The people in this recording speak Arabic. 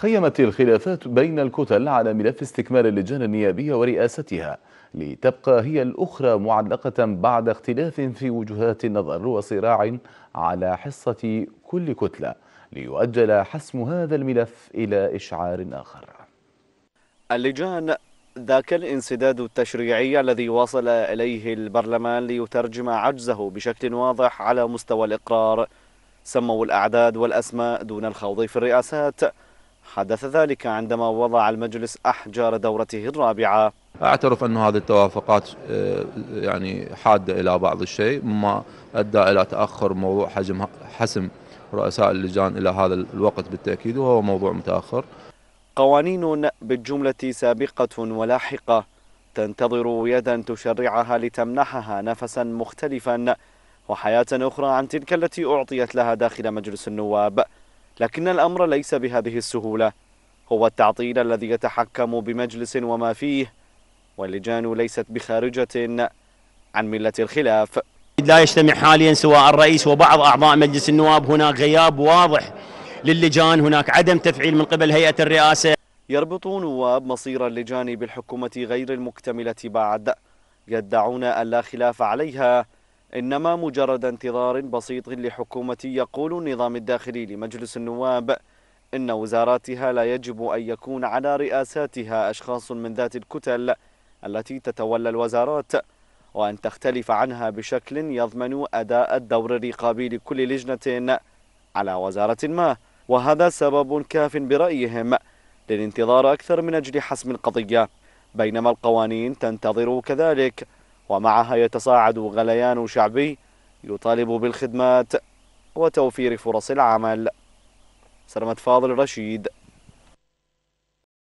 خيمت الخلافات بين الكتل على ملف استكمال اللجان النيابية ورئاستها لتبقى هي الأخرى معلقة بعد اختلاف في وجهات النظر وصراع على حصة كل كتلة ليؤجل حسم هذا الملف إلى إشعار آخر اللجان ذاك الانسداد التشريعي الذي وصل إليه البرلمان ليترجم عجزه بشكل واضح على مستوى الإقرار سموا الأعداد والأسماء دون الخوض في الرئاسات حدث ذلك عندما وضع المجلس أحجار دورته الرابعة أعترف أن هذه التوافقات آه، يعني حادة إلى بعض الشيء مما أدى إلى تأخر موضوع حجم حسم رؤساء اللجان إلى هذا الوقت بالتأكيد وهو موضوع متأخر قوانين بالجملة سابقة ولاحقة تنتظر يدا تشرعها لتمنحها نفسا مختلفا وحياة أخرى عن تلك التي أعطيت لها داخل مجلس النواب لكن الأمر ليس بهذه السهولة هو التعطيل الذي يتحكم بمجلس وما فيه واللجان ليست بخارجة عن ملة الخلاف لا يجتمع حاليا سواء الرئيس وبعض أعضاء مجلس النواب هناك غياب واضح للجان هناك عدم تفعيل من قبل هيئة الرئاسة يربط نواب مصير اللجان بالحكومة غير المكتملة بعد يدعون أن لا خلاف عليها إنما مجرد انتظار بسيط لحكومة يقول النظام الداخلي لمجلس النواب إن وزاراتها لا يجب أن يكون على رئاساتها أشخاص من ذات الكتل التي تتولى الوزارات وأن تختلف عنها بشكل يضمن أداء الدور الرقابي لكل لجنة على وزارة ما وهذا سبب كاف برأيهم للانتظار أكثر من أجل حسم القضية بينما القوانين تنتظر كذلك ومعها يتصاعد غليان شعبي يطالب بالخدمات وتوفير فرص العمل سلمت فاضل رشيد